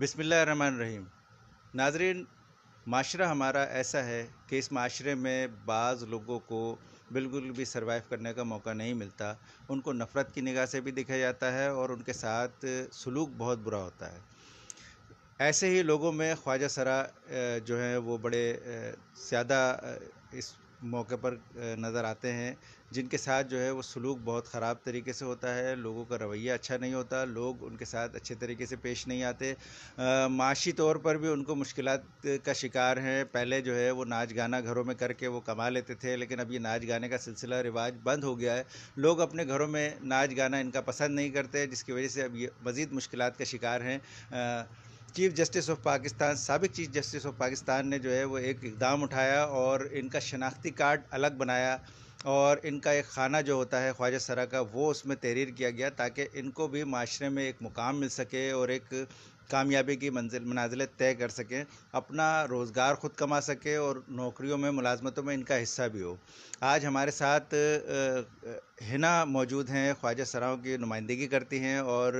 रहीम नाजरीन माशरा हमारा ऐसा है कि इस माशरे में बाज़ लोगों को बिल्कुल भी सरवाइव करने का मौका नहीं मिलता उनको नफ़रत की निगाह से भी देखा जाता है और उनके साथ सलूक बहुत बुरा होता है ऐसे ही लोगों में ख्वाजा सरा जो है वो बड़े ज़्यादा इस मौके पर नज़र आते हैं जिनके साथ जो है वो सलूक बहुत ख़राब तरीके से होता है लोगों का रवैया अच्छा नहीं होता लोग उनके साथ अच्छे तरीके से पेश नहीं आते माशी तौर पर भी उनको मुश्किल का शिकार हैं पहले जो है वो नाच गाना घरों में करके वो कमा लेते थे लेकिन अब ये नाच गाने का सिलसिला रिवाज बंद हो गया है लोग अपने घरों में नाच गाना इनका पसंद नहीं करते जिसकी वजह से अब ये मज़ीद मुश्किल का शिकार हैं चीफ जस्टिस ऑफ पाकिस्तान सबक चीफ जस्टिस ऑफ पाकिस्तान ने जो है वो एक इकदाम उठाया और इनका शनाख्ती कार्ड अलग बनाया और इनका एक खाना जो होता है ख्वाजा सरा का वो उसमें तहरीर किया गया ताकि इनको भी माशरे में एक मुकाम मिल सके और एक कामयाबी की मंजिल मनाजिलें तय कर सकें अपना रोज़गार ख़ुद कमा सकें और नौकरियों में मुलाजमतों में इनका हिस्सा भी हो आज हमारे साथ हिना मौजूद हैं ख्वाजा सराओं की नुमाइंदगी करती हैं और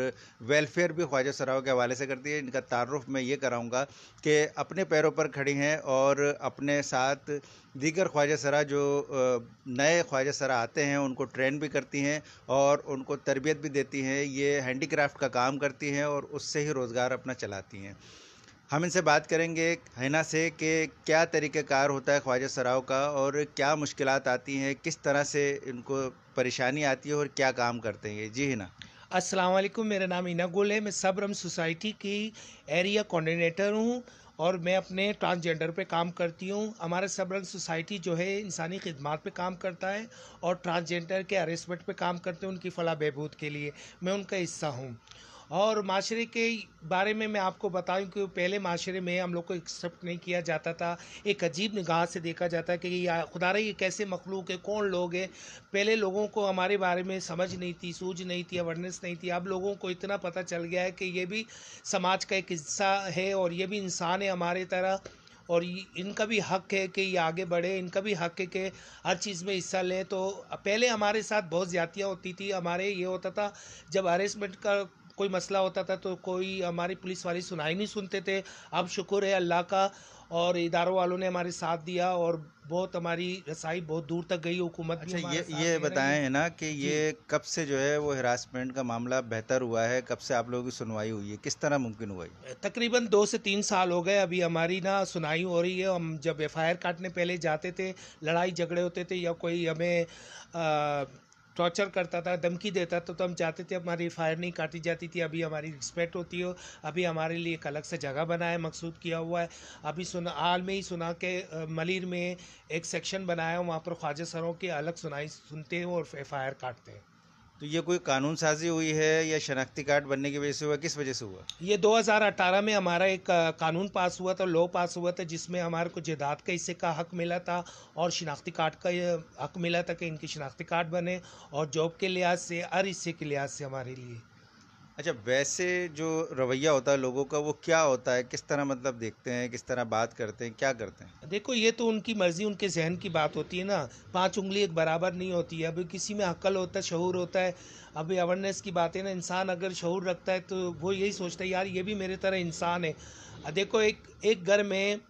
वेलफेयर भी ख्वाजा सराओं के हवाले से करती है इनका तारफ़ मैं ये कराऊँगा कि अपने पैरों पर खड़ी हैं और अपने साथ दीगर ख्वाजा सरा जो नए ख्वाजा सरा आते हैं उनको ट्रेन भी करती हैं और उनको तरबियत भी देती हैं ये हैंडीक्राफ्ट का काम करती हैं और उससे ही रोज़गार अपना चलाती हैं हम इनसे बात करेंगे हैना से कि क्या तरीक़ाकार होता है ख्वाजा सराव का और क्या मुश्किल आती हैं किस तरह से इनको परेशानी आती है और क्या काम करते हैं जी हिना अस्सलाम वालेकुम मेरा नाम इना गुल है मैं सबरम सोसाइटी की एरिया कोऑर्डिनेटर हूँ और मैं अपने ट्रांसजेंडर पे काम करती हूँ हमारा सबरम सोसाइटी जो है इंसानी खदमात पे काम करता है और ट्रांसजेंडर के अरेस्टमेंट पे काम करते हैं उनकी फला बहबूद के लिए मैं उनका हिस्सा हूँ और माशरे के बारे में मैं आपको बताऊं कि पहले माशरे में हम लोग को एक्सेप्ट नहीं किया जाता था एक अजीब निगाह से देखा जाता है कि या खुदा ये कैसे मखलूक है कौन लोग हैं पहले लोगों को हमारे बारे में समझ नहीं थी सूझ नहीं थी अवेयरनेस नहीं थी अब लोगों को इतना पता चल गया है कि ये भी समाज का एक हिस्सा है और ये भी इंसान है हमारे तरह और इनका भी हक है कि ये आगे बढ़े इनका भी हक है कि हर चीज़ में हिस्सा लें तो पहले हमारे साथ बहुत ज़्यादतियाँ होती थी हमारे ये होता था जब हरेसमेंट का कोई मसला होता था तो कोई हमारी पुलिस वाले सुनाई नहीं सुनते थे अब शुक्र है अल्लाह का और इदारों वालों ने हमारे साथ दिया और बहुत हमारी रसाई बहुत दूर तक गई हुकूमत अच्छा ये ये बताएं है ना कि ये कब से जो है वो हरासमेंट का मामला बेहतर हुआ है कब से आप लोगों की सुनवाई हुई है किस तरह मुमकिन हुआ है तकरीबन दो से तीन साल हो गए अभी हमारी ना सुनाई हो रही है हम जब एफ काटने पहले जाते थे लड़ाई झगड़े होते थे या कोई हमें टॉर्चर करता था धमकी देता था तो हम चाहते थे हमारी फायर नहीं काटी जाती थी अभी हमारी रिस्पेक्ट होती हो अभी हमारे लिए एक अलग से जगह बना है मकसूद किया हुआ है अभी सुना हाल में ही सुना के मलिर में एक सेक्शन बनाया वहाँ पर ख्वाजा सरों की अलग सुनाई सुनते हैं और एफ काटते हैं तो ये कोई कानून साजी हुई है या शनाख्ती कार्ड बनने की वजह से हुआ किस वजह से हुआ ये 2018 में हमारा एक कानून पास हुआ था लॉ पास हुआ था जिसमें हमारे को जदाद का हिस्से का हक मिला था और शनाख्ती कार्ड का हक मिला था कि इनकी शनाख्ती कार्ड बने और जॉब के लिहाज से हर हिस्से के लिहाज से हमारे लिए अच्छा वैसे जो रवैया होता है लोगों का वो क्या होता है किस तरह मतलब देखते हैं किस तरह बात करते हैं क्या करते हैं देखो ये तो उनकी मर्ज़ी उनके जहन की बात होती है ना पांच उंगली एक बराबर नहीं होती है अभी किसी में अक्ल होता है शहूर होता है अभी अवेयरनेस की बात है ना इंसान अगर शहूर रखता है तो वो यही सोचता है यार ये भी मेरे तरह इंसान है देखो एक एक घर में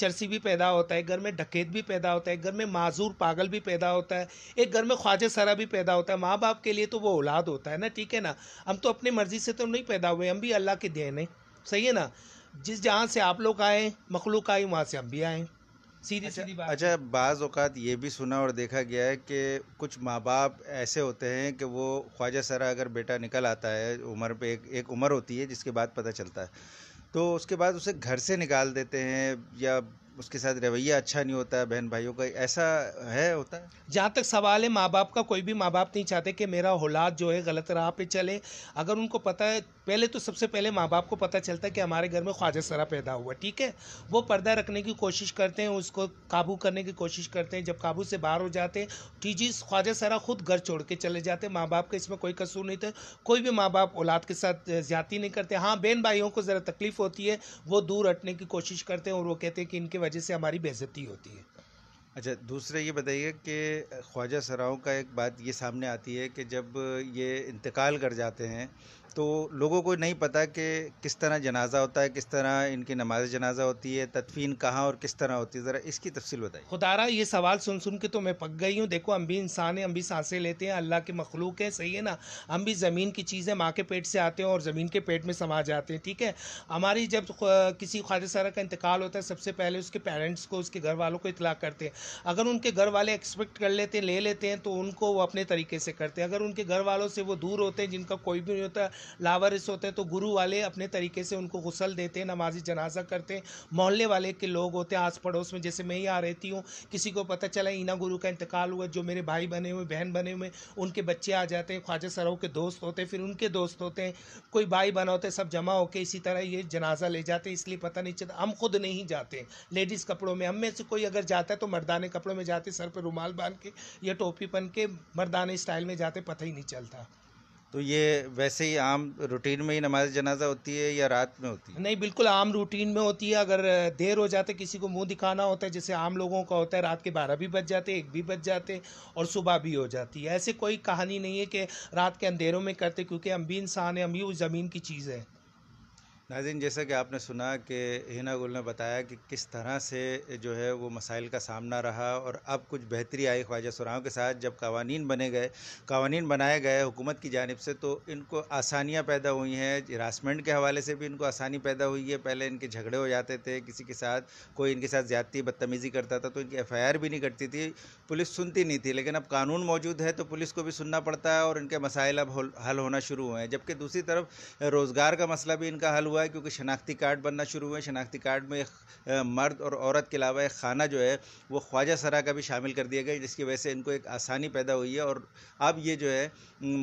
चर्सी भी पैदा होता है घर में डकैत भी पैदा होता है घर में माजूर पागल भी पैदा होता है एक घर में ख्वाजे सरा भी पैदा होता है माँ बाप के लिए तो वो औलाद होता है ना ठीक है ना हम तो अपनी मर्ज़ी से तो नहीं पैदा हुए हम भी अल्लाह के देन हैं सही है ना जिस जहाँ से आप लोग आए मखलूक आए वहाँ से हम भी आए सीधी सीधी अच्छा, बात अच्छा बाज़ अवत ये भी सुना और देखा गया है कि कुछ माँ बाप ऐसे होते हैं कि वो ख्वाजा सरा अगर बेटा निकल आता है उम्र पे एक एक उम्र होती है जिसके बाद पता चलता है तो उसके बाद उसे घर से निकाल देते हैं या उसके साथ रवैया अच्छा नहीं होता है बहन भाइयों का ऐसा है होता है जहाँ तक सवाल है माँ बाप का कोई भी माँ बाप नहीं चाहते कि मेरा औलाद जो है गलत राह पे चले अगर उनको पता है पहले तो सबसे पहले माँ बाप को पता चलता है कि हमारे घर में ख्वाजा सरा पैदा हुआ ठीक है वो पर्दा रखने की कोशिश करते हैं उसको काबू करने की कोशिश करते हैं जब काबू से बाहर हो जाते हैं टीजी ख्वाजा सरा खुद घर छोड़ के चले जाते माँ बाप का इसमें कोई कसूर नहीं था कोई भी माँ बाप औलाद के साथ ज्यादा नहीं करते हाँ बहन भाइयों को ज़रा तकलीफ़ होती है वो दूर हटने की कोशिश करते हैं और वो कहते हैं कि इनके वजह से हमारी बेज़ती होती है अच्छा दूसरा ये बताइए कि ख्वाजा सराओं का एक बात ये सामने आती है कि जब ये इंतकाल कर जाते हैं तो लोगों को नहीं पता कि किस तरह जनाजा होता है किस तरह इनकी नमाज जनाजा होती है तदफीन कहाँ और किस तरह होती है ज़रा इसकी तफसील बताइए खुदारा ये सवाल सुन सुन के तो मैं पक गई हूँ देखो हम भी इंसान हैं हम भी सांसें लेते हैं अल्लाह के मखलूक है सही है ना हम भी ज़मीन की चीज़ें माँ के पेट से आते हैं और ज़मीन के पेट में समा जाते हैं ठीक है हमारी जब किसी खाद सारा का इंतकाल होता है सबसे पहले उसके पेरेंट्स को उसके घर वालों को इतला करते हैं अगर उनके घर वाले एक्सपेक्ट कर लेते हैं ले लेते हैं तो उनको वो अपने तरीके से करते हैं अगर उनके घर वालों से वो दूर होते हैं जिनका कोई भी नहीं होता लावारिस होते हैं तो गुरु वाले अपने तरीके से उनको गुसल देते हैं नमाजी जनाजा करते हैं मोहल्ले वाले के लोग होते हैं आस पड़ोस में जैसे मैं ही आ रहती हूँ किसी को पता चला ईना गुरु का इंतकाल हुआ जो मेरे भाई बने हुए बहन बने हुए उनके बच्चे आ जाते हैं ख्वाजा सरों के दोस्त होते हैं फिर उनके दोस्त होते हैं कोई भाई बना होते सब जमा होकर इसी तरह ये जनाजा ले जाते हैं इसलिए पता नहीं चलता हम खुद नहीं जाते लेडीज़ कपड़ों में हम में से कोई अगर जाता है तो मर्दाने कपड़ों में जाते सर पर रुमाल बांध के या टोपी पहन के मर्दाने स्टाइल में जाते पता ही नहीं चलता तो ये वैसे ही आम रूटीन में ही नमाज जनाजा होती है या रात में होती है नहीं बिल्कुल आम रूटीन में होती है अगर देर हो जाते किसी को मुंह दिखाना होता है जैसे आम लोगों का होता है रात के बारह भी बज जाते एक भी बज जाते और सुबह भी हो जाती है ऐसे कोई कहानी नहीं है कि रात के अंधेरों में करते क्योंकि हम भी इंसान है हम भी उस ज़मीन की चीज़ है नाजिन जैसा कि आपने सुना कि हिना गुल ने बताया कि किस तरह से जो है वो मसाइल का सामना रहा और अब कुछ बेहतरी आई ख्वाजा सुराओं के साथ जब कवानी बने गए कवानीन बनाए गए हुकूमत की जानब से तो इनको आसानियाँ पैदा हुई हैं हरासमेंट के हवाले से भी इनको आसानी पैदा हुई है पहले इनके झगड़े हो जाते थे किसी के साथ कोई इनके साथ ज़्यादती बदतमीज़ी करता था तो इनकी एफ़ आई आर भी नहीं करती थी पुलिस सुनती नहीं थी लेकिन अब कानून मौजूद है तो पुलिस को भी सुनना पड़ता है और इनके मसाइल अब हल होना शुरू हुए हैं जबकि दूसरी तरफ रोज़गार का मसला भी इनका हल हुआ है क्योंकि शनाख्ती कार्ड बनना शुरू हुए शनाख्ती कार्ड में मर्द और औरत के अलावा एक खाना जो है वो ख्वाजा सरा का भी शामिल कर दिया गया जिसकी वजह से इनको एक आसानी पैदा हुई है और अब ये जो है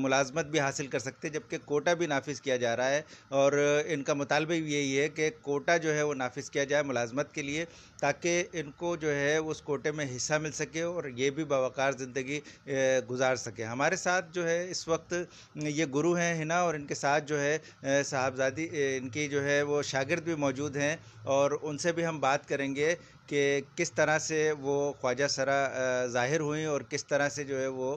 मुलाजमत भी हासिल कर सकते हैं जबकि कोटा भी नाफिज किया जा रहा है और इनका मुतालबा भी यही है कि कोटा जो है वो नाफिज किया जाए मुलाजमत के लिए ताकि इनको जो है उस कोटे में हिस्सा मिल सके और ये भी बावकार ज़िंदगी गुजार सके हमारे साथ जो है इस वक्त ये गुरु हैं हिना और इनके साथ जो है साहबजादी इनकी की जो है वो शागिर्द भी मौजूद हैं और उनसे भी हम बात करेंगे कि किस तरह से वो ख्वाजा सरा ज़ाहिर हुई और किस तरह से जो है वो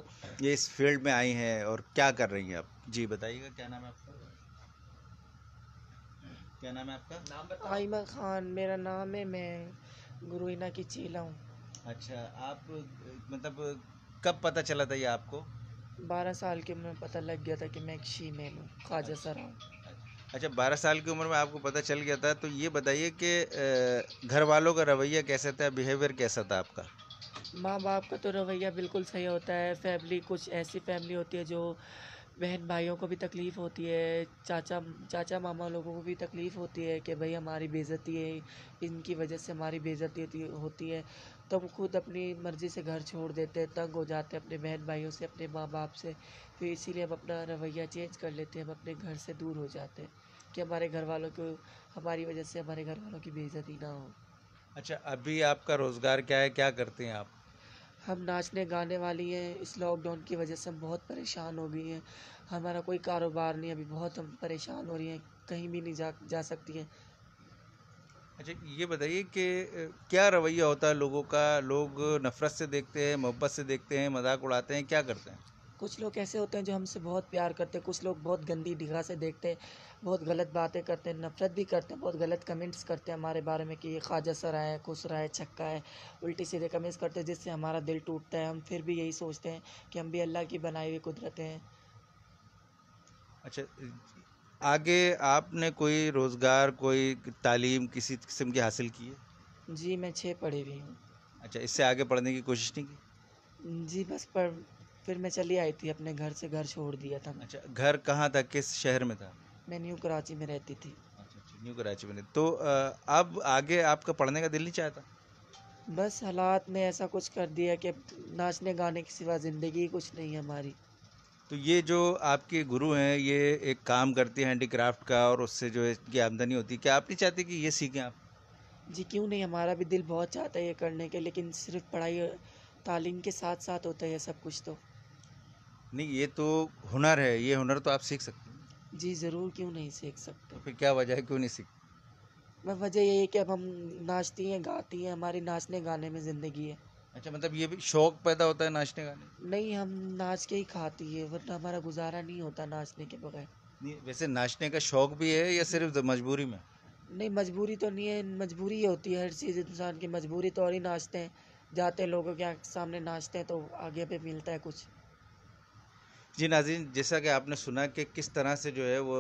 ये इस फील्ड में आई हैं और क्या कर रही हैं आप जी बताइएगा क्या नाम है आपका क्या नाम है आपका नाम आईमा खान मेरा नाम है मैं गुरुना की चीला हूँ अच्छा आप मतलब कब पता चला था ये आपको बारह साल के में पता लग गया था कि मैं एक मेल हूँ ख्वाजा अच्छा। सरा हूँ अच्छा बारह साल की उम्र में आपको पता चल गया था तो ये बताइए कि घर वालों का रवैया कैसा था बिहेवियर कैसा था आपका माँ बाप का तो रवैया बिल्कुल सही होता है फैमिली कुछ ऐसी फैमिली होती है जो बहन भाइयों को भी तकलीफ़ होती है चाचा चाचा मामा लोगों को भी तकलीफ़ होती है कि भाई हमारी बेज़ती है इनकी वजह से हमारी बेज़ती होती है तो हम खुद अपनी मर्ज़ी से घर छोड़ देते हैं तंग हो जाते हैं अपने बहन भाइयों से अपने माँ बाप से फिर इसीलिए हम अपना रवैया चेंज कर लेते हैं हम अपने घर से दूर हो जाते हैं कि हमारे घर वालों को हमारी वजह से हमारे घर वालों की बेइज्जती ना हो अच्छा अभी आपका रोज़गार क्या है क्या करते हैं आप हम नाचने गाने वाली हैं इस लॉकडाउन की वजह से हम बहुत परेशान हो गई हैं हमारा कोई कारोबार नहीं अभी बहुत हम परेशान हो रही हैं कहीं भी नहीं जा जा सकती हैं अच्छा ये बताइए कि क्या रवैया होता है लोगों का लोग नफ़रत से देखते हैं मोहब्बत से देखते हैं मजाक उड़ाते हैं क्या करते हैं कुछ लोग ऐसे होते हैं जो हमसे बहुत प्यार करते हैं कुछ लोग बहुत गंदी निगाह से देखते हैं बहुत गलत बातें करते हैं नफ़रत भी करते हैं बहुत गलत कमेंट्स करते हैं हमारे बारे में कि ये ख्वाजा सर आए खुसरा है छक्का है उल्टी सीधे कमेंट्स करते हैं जिससे हमारा दिल टूटता है हम फिर भी यही सोचते हैं कि हम भी अल्लाह की बनाई हुई कुदरतें हैं अच्छा आगे आपने कोई रोज़गार कोई तालीम किसी किस्म की हासिल की है जी मैं छः पढ़ी हुई हूँ अच्छा इससे आगे पढ़ने की कोशिश नहीं की जी बस पर फिर मैं चली आई थी अपने घर से घर छोड़ दिया था अच्छा घर कहाँ था किस शहर में था मैं न्यू कराची में रहती थी अच्छा, अच्छा न्यू कराची में तो अब आगे आपका पढ़ने का दिल नहीं चाहता बस हालात ने ऐसा कुछ कर दिया कि नाचने गाने के सिवा ज़िंदगी कुछ नहीं है हमारी तो ये जो आपके गुरु हैं ये एक काम करते हैं हैंडीक्राफ्ट का और उससे जो है इनकी आमदनी होती है क्या आप नहीं चाहते कि ये सीखें आप जी क्यों नहीं हमारा भी दिल बहुत चाहता है ये करने के लेकिन सिर्फ पढ़ाई तालीम के साथ साथ होता है सब कुछ तो नहीं ये तो हुनर है ये हुनर तो आप सीख सकते हैं जी ज़रूर क्यों नहीं सीख सकते तो फिर क्या वजह है क्यों नहीं सीख वजह यही है कि अब हम नाचती हैं गाती हैं हमारी नाचने गाने में ज़िंदगी है अच्छा मतलब ये भी शौक पैदा होता है नाचने का नहीं हम नाच के ही खाती है वरना हमारा गुजारा नहीं होता नाचने के बगैर नहीं वैसे नाचने का शौक भी है या सिर्फ मजबूरी में नहीं मजबूरी तो नहीं है मजबूरी ही होती है हर चीज़ इंसान की मजबूरी तो और ही नाचते हैं जाते हैं लोगों के सामने नाचते हैं तो आगे पे मिलता है कुछ जी नाजीन जैसा कि आपने सुना कि किस तरह से जो है वो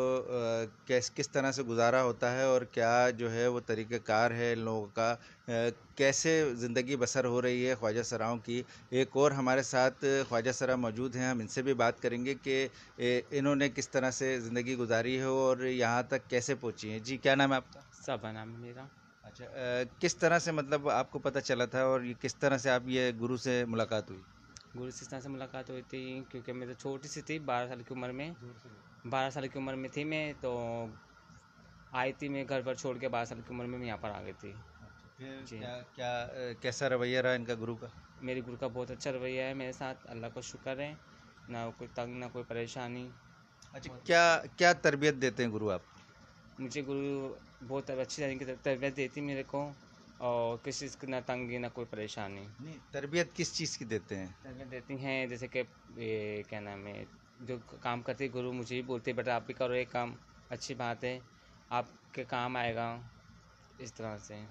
कैस किस तरह से गुजारा होता है और क्या जो है वो तरीक़ार है लोगों का कैसे ज़िंदगी बसर हो रही है ख्वाजा सराओं की एक और हमारे साथ ख्वाजा सरा मौजूद हैं हम इनसे भी बात करेंगे कि इन्होंने किस तरह से ज़िंदगी गुजारी है और यहाँ तक कैसे पहुँची हैं जी क्या नाम है आपका साबा नाम मेरा अच्छा किस तरह से मतलब आपको पता चला था और किस तरह से आप ये गुरु से मुलाकात हुई गुरु कृष्णा से मुलाकात हुई थी क्योंकि मैं तो छोटी सी थी बारह साल की उम्र में बारह साल की उम्र में थी मैं तो आई थी मैं घर पर छोड़ के बारह साल की उम्र में मैं यहाँ पर आ गई थी अच्छा, क्या, क्या कैसा रवैया रहा इनका गुरु का मेरे गुरु का बहुत अच्छा रवैया है मेरे साथ अल्लाह का शुक्र है ना कोई तंग ना कोई परेशानी अच्छा क्या क्या तरबियत देते हैं गुरु आप मुझे गुरु बहुत अच्छी तरीके से तरबियत देती मेरे को और किसी चीज़ की ना तंगी ना कोई परेशानी नहीं तरबियत किस चीज़ की देते हैं तरबियत देती हैं जैसे कि ये क्या नाम है जो काम करते गुरु मुझे भी बोलते बेटा आप भी करो ये काम अच्छी बात है आपके काम आएगा इस तरह से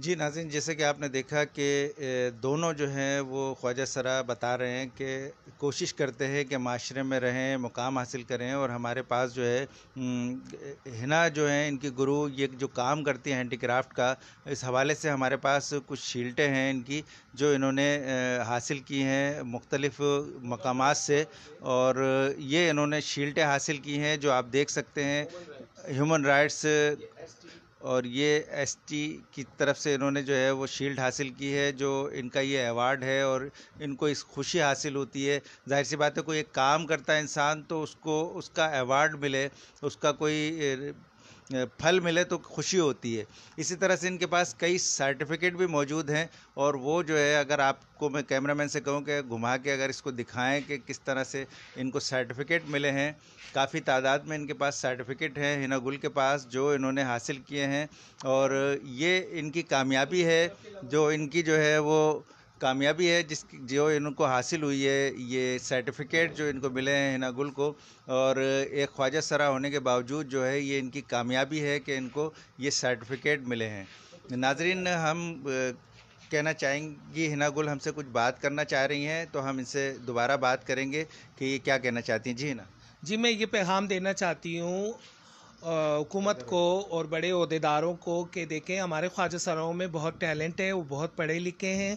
जी नाजिन जैसे कि आपने देखा कि दोनों जो हैं वो ख्वाजा सरा बता रहे हैं कि कोशिश करते हैं कि माशरे में रहें मुकाम हासिल करें और हमारे पास जो है हिना जो है इनकी गुरु ये जो काम करती है हैंडीक्राफ्ट का इस हवाले से हमारे पास कुछ शील्टें हैं इनकी जो इन्होंने हासिल की हैं मुख्तलिफ़ मकाम से और ये इन्होंने शील्टें हासिल की हैं जो आप देख सकते हैं ह्यूमन राइट्स और ये एसटी की तरफ से इन्होंने जो है वो शील्ड हासिल की है जो इनका ये अवार्ड है और इनको इस खुशी हासिल होती है जाहिर सी बात है कोई एक काम करता है इंसान तो उसको उसका अवार्ड मिले उसका कोई फल मिले तो खुशी होती है इसी तरह से इनके पास कई सर्टिफिकेट भी मौजूद हैं और वो जो है अगर आपको मैं कैमरामैन से कहूँ कि घुमा के अगर इसको दिखाएं कि किस तरह से इनको सर्टिफिकेट मिले हैं काफ़ी तादाद में इनके पास सर्टिफिकेट हैं हिना गुल के पास जो इन्होंने हासिल किए हैं और ये इनकी कामयाबी है जो इनकी जो है वो कामयाबी है जिस जो इनको हासिल हुई है ये सर्टिफिकेट जो इनको मिले हैं हिना गुल को और एक ख्वाजा सरा होने के बावजूद जो है ये इनकी कामयाबी है कि इनको ये सर्टिफिकेट मिले हैं नाजरीन हम कहना चाहेंगी हिना गुल हमसे कुछ बात करना चाह रही हैं तो हम इनसे दोबारा बात करेंगे कि ये क्या कहना चाहती हैं जी हिना जी मैं ये पैगाम देना चाहती हूँ हुकूमत को और बड़े अहदेदारों को के देखें हमारे ख्वाजा सराओं में बहुत टैलेंट है वो बहुत पढ़े लिखे हैं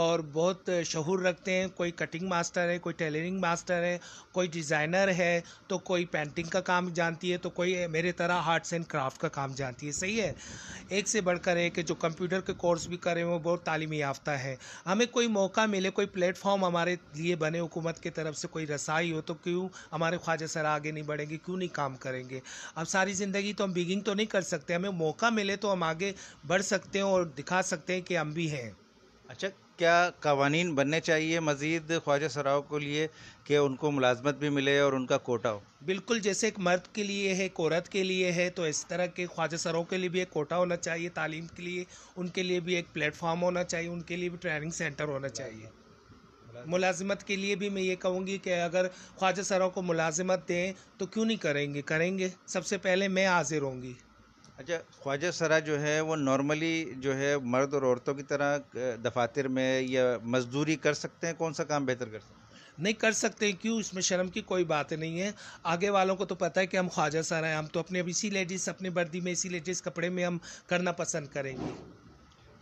और बहुत शहूर रखते हैं कोई कटिंग मास्टर है कोई टेलरिंग मास्टर है कोई डिज़ाइनर है तो कोई पेंटिंग का काम जानती है तो कोई मेरे तरह आर्ट्स एंड क्राफ्ट का काम जानती है सही है एक से बढ़कर है कि जो कंप्यूटर के कोर्स भी करें वो बहुत तालीम याफ्ता है हमें कोई मौका मिले कोई प्लेटफॉर्म हमारे लिए बने हुकूमत की तरफ से कोई रसाई हो तो क्यों हमारे ख्वाजा सरा आगे नहीं बढ़ेंगे क्यों नहीं काम करेंगे अब सारी सारी ज़िंदगी तो हम बिगिंग तो नहीं कर सकते हमें मौका मिले तो हम आगे बढ़ सकते हैं और दिखा सकते हैं कि हम भी हैं अच्छा क्या कवानी बनने चाहिए मज़ीद ख्वाजा सराव के लिए कि उनको मुलाजमत भी मिले और उनका कोटा हो बिल्कुल जैसे एक मर्द के लिए है एक औरत के लिए है तो इस तरह के ख्वाजा सराव के लिए भी एक कोटा होना चाहिए तालीम के लिए उनके लिए भी एक प्लेटफार्म होना चाहिए उनके लिए भी ट्रेनिंग सेंटर होना चाहिए मुलाजिमत के लिए भी मैं ये कहूँगी कि अगर ख्वाजा सरा को मुलाजिमत दें तो क्यों नहीं करेंगे करेंगे सबसे पहले मैं हाजिर होंगी अच्छा ख्वाजा सरा जो है वो नॉर्मली जो है मर्द और औरतों की तरह दफातर में या मजदूरी कर सकते हैं कौन सा काम बेहतर कर सकते हैं नहीं कर सकते क्यों इसमें शर्म की कोई बात नहीं है आगे वालों को तो पता है कि हम ख्वाजा सरा हैं हम तो अपने अब इसी लेडीज़ अपनी वर्दी में इसी लेडीज़ कपड़े में हम करना पसंद करेंगे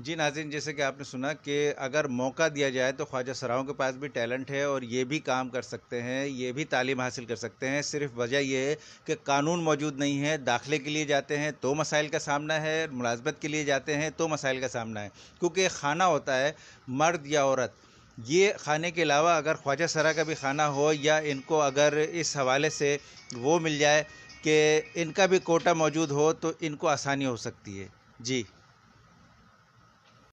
जी नाजिन जैसे कि आपने सुना कि अगर मौका दिया जाए तो ख्वाजा सराओं के पास भी टैलेंट है और ये भी काम कर सकते हैं ये भी तालीम हासिल कर सकते हैं सिर्फ वजह यह है कि कानून मौजूद नहीं है दाखिले के लिए जाते हैं तो मसाइल का सामना है मुलाजमत के लिए जाते हैं तो मसाइल का सामना है क्योंकि खाना होता है मर्द या औरत ये खाने के अलावा अगर ख्वाजा सरा का भी खाना हो या इनको अगर इस हवाले से वो मिल जाए कि इनका भी कोटा मौजूद हो तो इनको आसानी हो सकती है जी